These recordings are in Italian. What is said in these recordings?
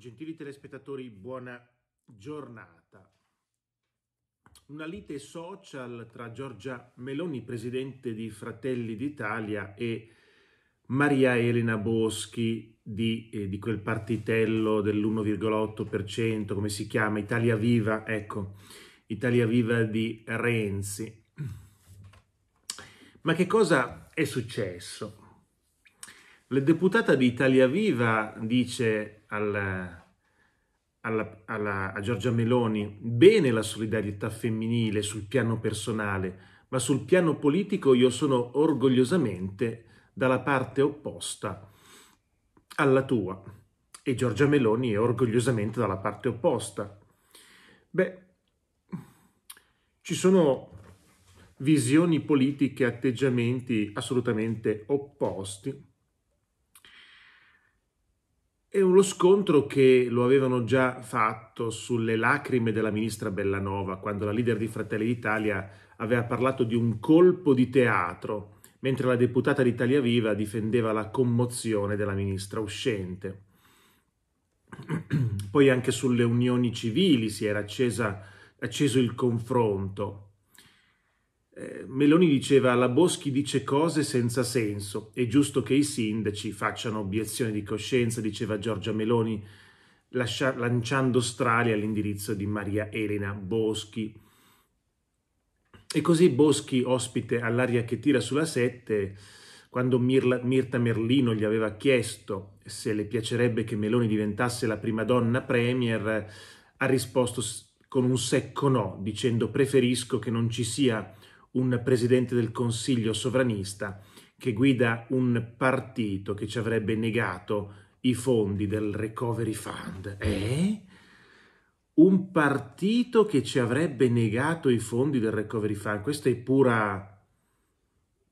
Gentili telespettatori, buona giornata. Una lite social tra Giorgia Meloni, presidente di Fratelli d'Italia, e Maria Elena Boschi di, eh, di quel partitello dell'1,8%, come si chiama, Italia Viva, ecco, Italia Viva di Renzi. Ma che cosa è successo? La deputata di Italia Viva dice alla, alla, alla, a Giorgia Meloni, bene la solidarietà femminile sul piano personale, ma sul piano politico io sono orgogliosamente dalla parte opposta alla tua e Giorgia Meloni è orgogliosamente dalla parte opposta. Beh, ci sono visioni politiche, atteggiamenti assolutamente opposti è uno scontro che lo avevano già fatto sulle lacrime della ministra Bellanova, quando la leader di Fratelli d'Italia aveva parlato di un colpo di teatro, mentre la deputata d'Italia Viva difendeva la commozione della ministra uscente. Poi anche sulle unioni civili si era accesa, acceso il confronto. Meloni diceva la Boschi dice cose senza senso, è giusto che i sindaci facciano obiezioni di coscienza, diceva Giorgia Meloni lascia, lanciando strali all'indirizzo di Maria Elena Boschi. E così Boschi, ospite all'aria che tira sulla sette, quando Mirla, Mirta Merlino gli aveva chiesto se le piacerebbe che Meloni diventasse la prima donna premier, ha risposto con un secco no, dicendo preferisco che non ci sia un presidente del Consiglio sovranista che guida un partito che ci avrebbe negato i fondi del Recovery Fund. Eh? Un partito che ci avrebbe negato i fondi del Recovery Fund. Questa è pura,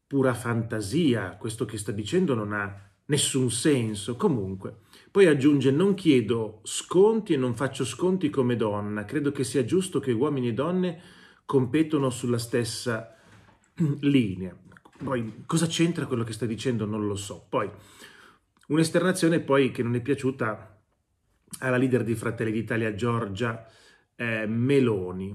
pura fantasia. Questo che sta dicendo non ha nessun senso. Comunque, poi aggiunge, non chiedo sconti e non faccio sconti come donna. Credo che sia giusto che uomini e donne competono sulla stessa linea. Poi cosa c'entra quello che sta dicendo non lo so. Poi un'esternazione poi che non è piaciuta alla leader di Fratelli d'Italia Giorgia eh, Meloni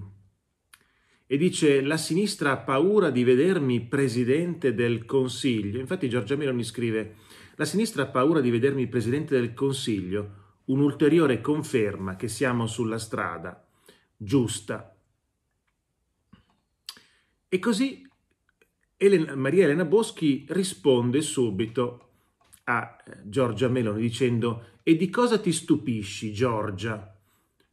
e dice la sinistra ha paura di vedermi presidente del Consiglio. Infatti Giorgia Meloni scrive la sinistra ha paura di vedermi presidente del Consiglio, un'ulteriore conferma che siamo sulla strada giusta e così Elena, Maria Elena Boschi risponde subito a eh, Giorgia Meloni dicendo e di cosa ti stupisci Giorgia?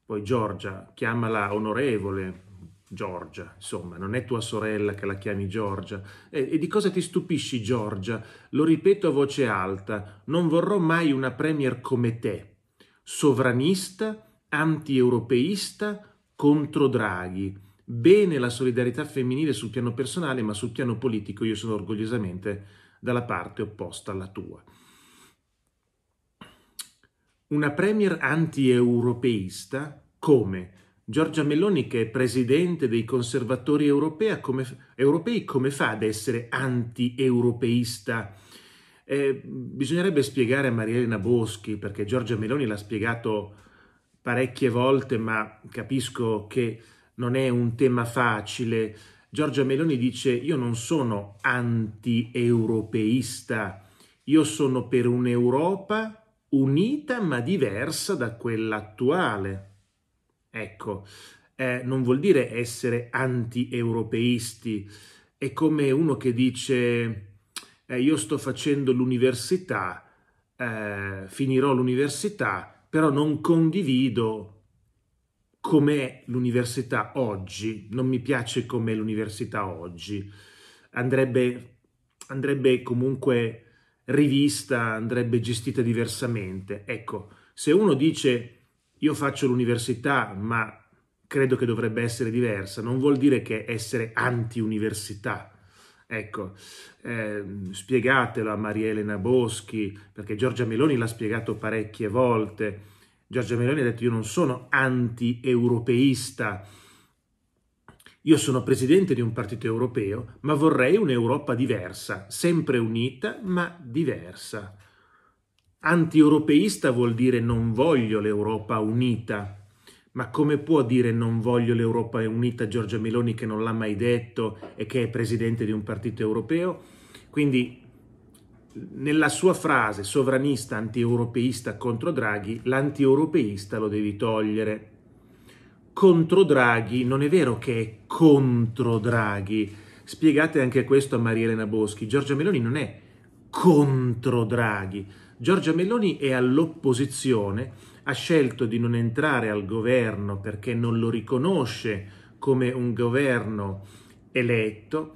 Poi Giorgia, chiamala onorevole, Giorgia, insomma, non è tua sorella che la chiami Giorgia. E, e, di cosa ti stupisci, Giorgia? Lo ripeto a voce alta, non vorrò mai una premier come te, sovranista, anti-europeista, contro Draghi bene la solidarietà femminile sul piano personale, ma sul piano politico io sono orgogliosamente dalla parte opposta alla tua. Una premier anti-europeista come Giorgia Meloni, che è presidente dei conservatori come, europei, come fa ad essere anti-europeista? Eh, bisognerebbe spiegare a Marielena Boschi, perché Giorgia Meloni l'ha spiegato parecchie volte, ma capisco che non è un tema facile. Giorgia Meloni dice io non sono anti-europeista, io sono per un'Europa unita ma diversa da quella attuale. Ecco, eh, non vuol dire essere anti-europeisti, è come uno che dice eh, io sto facendo l'università, eh, finirò l'università, però non condivido com'è l'università oggi, non mi piace com'è l'università oggi, andrebbe, andrebbe comunque rivista, andrebbe gestita diversamente. Ecco, se uno dice io faccio l'università ma credo che dovrebbe essere diversa, non vuol dire che essere anti-università. Ecco, eh, spiegatelo a Maria Elena Boschi, perché Giorgia Meloni l'ha spiegato parecchie volte, Giorgia Meloni ha detto io non sono anti-europeista, io sono presidente di un partito europeo, ma vorrei un'Europa diversa, sempre unita, ma diversa. Anti-europeista vuol dire non voglio l'Europa unita. Ma come può dire non voglio l'Europa unita Giorgia Meloni che non l'ha mai detto e che è presidente di un partito europeo? Quindi nella sua frase sovranista antieuropeista contro Draghi, l'antieuropeista lo devi togliere. Contro Draghi non è vero che è contro Draghi. Spiegate anche questo a Maria Elena Boschi. Giorgia Meloni non è contro Draghi. Giorgia Meloni è all'opposizione, ha scelto di non entrare al governo perché non lo riconosce come un governo eletto,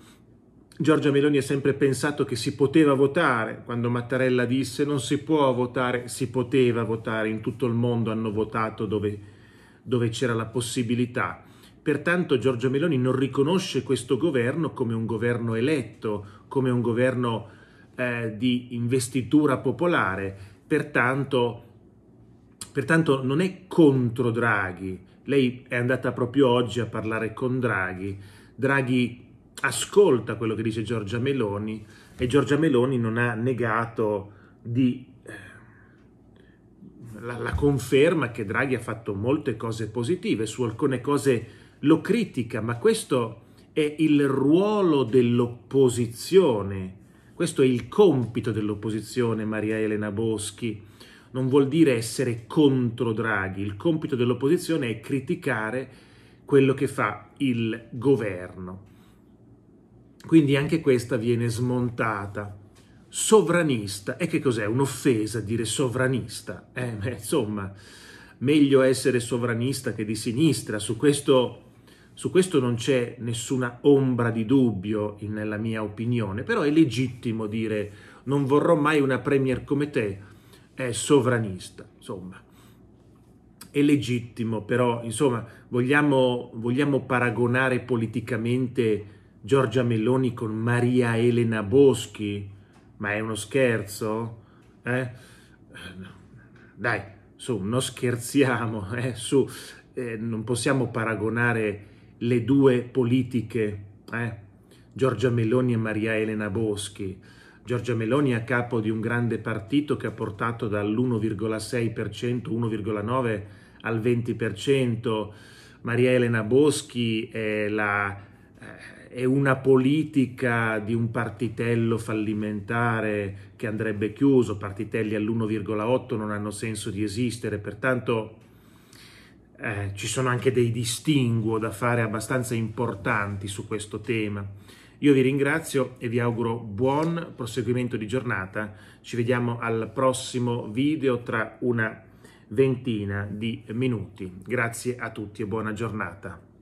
Giorgia Meloni ha sempre pensato che si poteva votare, quando Mattarella disse non si può votare, si poteva votare, in tutto il mondo hanno votato dove, dove c'era la possibilità. Pertanto Giorgia Meloni non riconosce questo governo come un governo eletto, come un governo eh, di investitura popolare, pertanto, pertanto non è contro Draghi. Lei è andata proprio oggi a parlare con Draghi. Draghi ascolta quello che dice Giorgia Meloni e Giorgia Meloni non ha negato di, eh, la, la conferma che Draghi ha fatto molte cose positive, su alcune cose lo critica, ma questo è il ruolo dell'opposizione, questo è il compito dell'opposizione, Maria Elena Boschi. Non vuol dire essere contro Draghi, il compito dell'opposizione è criticare quello che fa il governo. Quindi anche questa viene smontata. Sovranista, e che cos'è? Un'offesa dire sovranista. Eh, beh, insomma, meglio essere sovranista che di sinistra, su questo, su questo non c'è nessuna ombra di dubbio in, nella mia opinione, però è legittimo dire non vorrò mai una premier come te, è sovranista, insomma. È legittimo, però, insomma, vogliamo, vogliamo paragonare politicamente Giorgia Meloni con Maria Elena Boschi? Ma è uno scherzo? Eh? Dai, su, non scherziamo, eh? su, eh, non possiamo paragonare le due politiche, eh? Giorgia Meloni e Maria Elena Boschi. Giorgia Meloni è a capo di un grande partito che ha portato dall'1,6%, 1,9% al 20%. Maria Elena Boschi è la eh, è una politica di un partitello fallimentare che andrebbe chiuso, partitelli all'1,8 non hanno senso di esistere, pertanto eh, ci sono anche dei distinguo da fare abbastanza importanti su questo tema. Io vi ringrazio e vi auguro buon proseguimento di giornata, ci vediamo al prossimo video tra una ventina di minuti. Grazie a tutti e buona giornata.